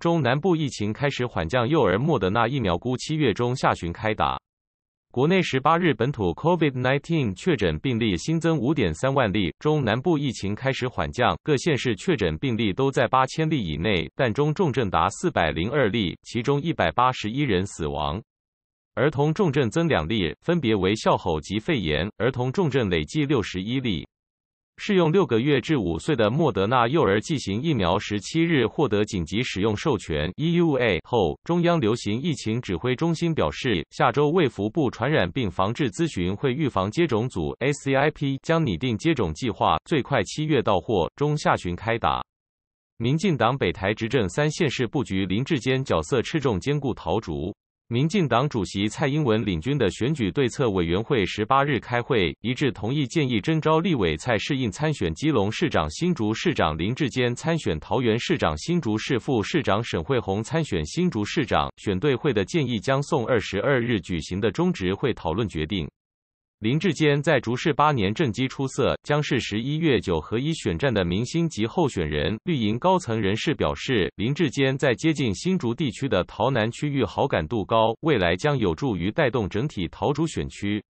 中南部疫情开始缓降，幼儿莫德纳疫苗估七月中下旬开打。国内十八日本土 COVID-19 确诊病例新增五点三万例，中南部疫情开始缓降，各县市确诊病例都在八千例以内，但中重症达四百零二例，其中一百八十一人死亡，儿童重症增两例，分别为哮吼及肺炎，儿童重症累计六十一例。适用六个月至五岁的莫德纳幼儿剂型疫苗，十七日获得紧急使用授权 （EUA） 后，中央流行疫情指挥中心表示，下周卫福部传染病防治咨询会预防接种组 （SCIP） 将拟定接种计划，最快七月到货，中下旬开打。民进党北台执政三县市布局，林志坚角色赤重，兼顾桃竹。民进党主席蔡英文领军的选举对策委员会十八日开会，一致同意建议征召立委蔡适应参选基隆市长，新竹市长林志坚参选桃园市长，新竹市副市长沈惠红参选新竹市长。选对会的建议将送二十二日举行的中执会讨论决定。林志坚在竹市八年政绩出色，将是十一月九合一选战的明星及候选人。绿营高层人士表示，林志坚在接近新竹地区的桃南区域好感度高，未来将有助于带动整体桃竹选区。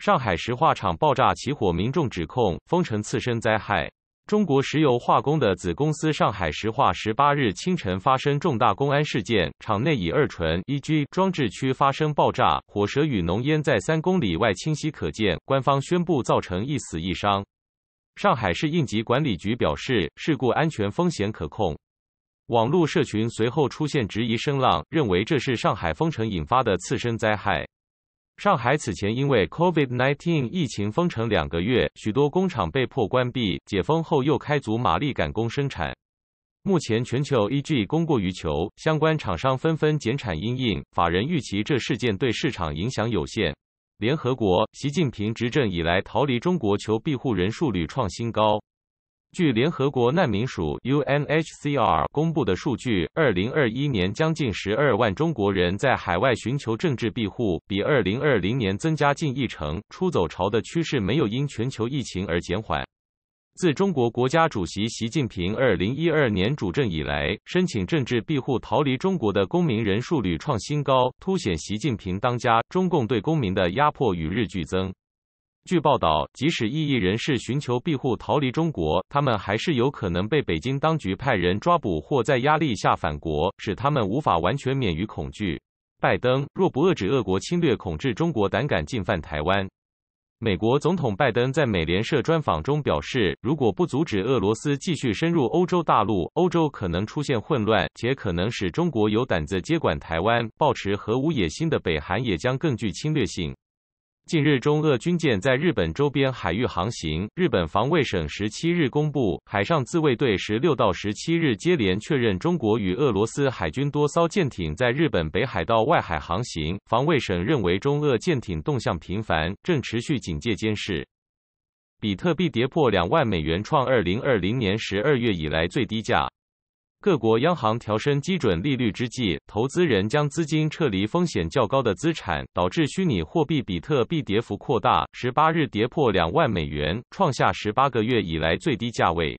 上海石化厂爆炸起火，民众指控风尘次生灾害。中国石油化工的子公司上海石化十八日清晨发生重大公安事件，厂内乙二醇 E G 装置区发生爆炸，火舌与浓烟在三公里外清晰可见。官方宣布造成一死一伤。上海市应急管理局表示，事故安全风险可控。网络社群随后出现质疑声浪，认为这是上海封城引发的次生灾害。上海此前因为 COVID-19 疫情封城两个月，许多工厂被迫关闭。解封后又开足马力赶工生产。目前全球 E G 供过于求，相关厂商纷纷减产应法人预期这事件对市场影响有限。联合国，习近平执政以来逃离中国求庇护人数屡创新高。据联合国难民署 （UNHCR） 公布的数据，2021年将近12万中国人在海外寻求政治庇护，比2020年增加近一成。出走潮的趋势没有因全球疫情而减缓。自中国国家主席习近平2012年主政以来，申请政治庇护逃离中国的公民人数屡创新高，凸显习近平当家，中共对公民的压迫与日俱增。据报道，即使异议人士寻求庇护逃离中国，他们还是有可能被北京当局派人抓捕，或在压力下返国，使他们无法完全免于恐惧。拜登若不遏制俄国侵略，恐致中国胆敢进犯台湾。美国总统拜登在美联社专访中表示，如果不阻止俄罗斯继续深入欧洲大陆，欧洲可能出现混乱，且可能使中国有胆子接管台湾。抱持核武野心的北韩也将更具侵略性。近日，中俄军舰在日本周边海域航行。日本防卫省十七日公布，海上自卫队十六到十七日接连确认中国与俄罗斯海军多艘舰艇在日本北海道外海航行。防卫省认为，中俄舰艇动向频繁，正持续警戒监视。比特币跌破两万美元，创二零二零年十二月以来最低价。各国央行调升基准利率之际，投资人将资金撤离风险较高的资产，导致虚拟货币比特币跌幅扩大，十八日跌破两万美元，创下十八个月以来最低价位。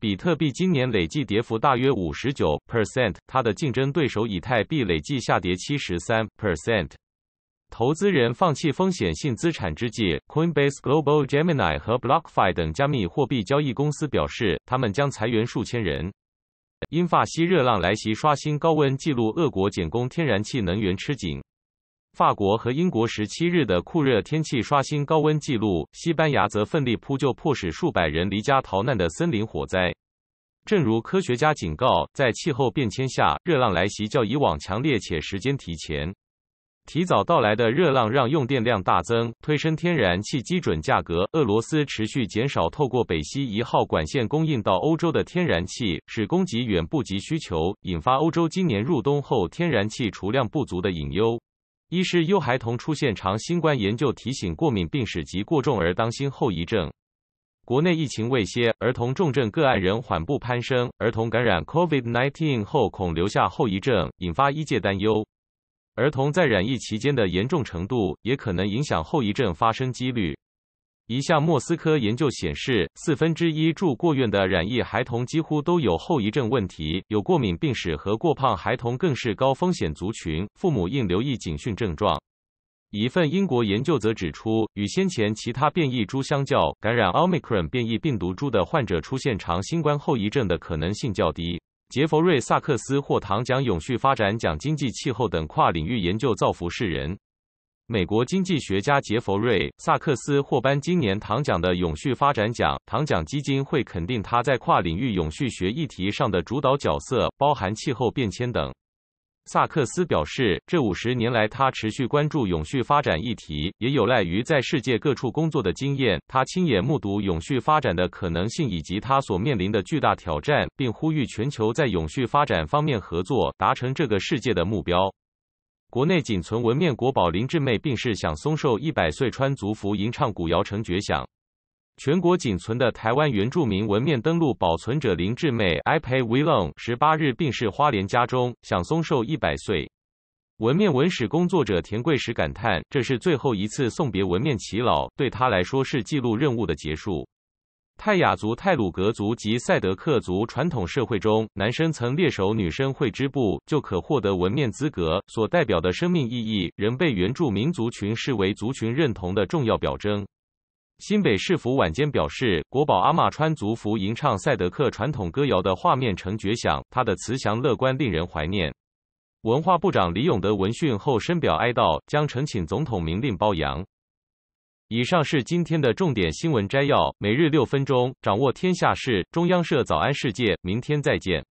比特币今年累计跌幅大约五十九 percent，它的竞争对手以太币累计下跌七十三 percent。投资人放弃风险性资产之际，Coinbase Global Gemini 和 BlockFi 等加密货币交易公司表示，他们将裁员数千人。因法西热浪来袭，刷新高温纪录；俄国减供天然气，能源吃紧。法国和英国十七日的酷热天气刷新高温纪录，西班牙则奋力扑救，迫使数百人离家逃难的森林火灾。正如科学家警告，在气候变迁下，热浪来袭较以往强烈且时间提前。提早到来的热浪让用电量大增，推升天然气基准价格。俄罗斯持续减少透过北溪一号管线供应到欧洲的天然气，使供给远不及需求，引发欧洲今年入冬后天然气储量不足的隐忧。一是幼孩童出现长新冠，研究提醒过敏病史及过重而当心后遗症。国内疫情未歇，儿童重症个案仍缓步攀升，儿童感染 COVID-19 后恐留下后遗症，引发医界担忧。儿童在染疫期间的严重程度也可能影响后遗症发生几率。一项莫斯科研究显示，四分之一住过院的染疫孩童几乎都有后遗症问题。有过敏病史和过胖孩童更是高风险族群，父母应留意警讯症状。一份英国研究则指出，与先前其他变异株相较，感染奥密克戎变异病毒株的患者出现长新冠后遗症的可能性较低。杰弗瑞·萨克斯获唐奖永续发展奖，经济气候等跨领域研究造福世人。美国经济学家杰弗瑞·萨克斯获颁今年唐奖的永续发展奖，唐奖基金会肯定他在跨领域永续学议题上的主导角色，包含气候变迁等。萨克斯表示，这五十年来，他持续关注永续发展议题，也有赖于在世界各处工作的经验。他亲眼目睹永续发展的可能性以及他所面临的巨大挑战，并呼吁全球在永续发展方面合作，达成这个世界的目标。国内仅存文面国宝林志妹病逝享寿一百岁，穿足服吟唱古谣成绝响。全国仅存的台湾原住民纹面登录保存者林志美 （Ipai Wilong） 十八日病逝花莲家中，享松寿一百岁。纹面文史工作者田贵时感叹：“这是最后一次送别纹面耆老，对他来说是记录任务的结束。”泰雅族、泰鲁格族及赛德克族传统社会中，男生曾猎手，女生会织布，就可获得纹面资格。所代表的生命意义，仍被原住民族群视为族群认同的重要表征。新北市府晚间表示，国宝阿妈穿族服吟唱赛德克传统歌谣的画面成绝响，他的慈祥乐观令人怀念。文化部长李永德闻讯后深表哀悼，将呈请总统明令褒扬。以上是今天的重点新闻摘要，每日六分钟掌握天下事。中央社早安世界，明天再见。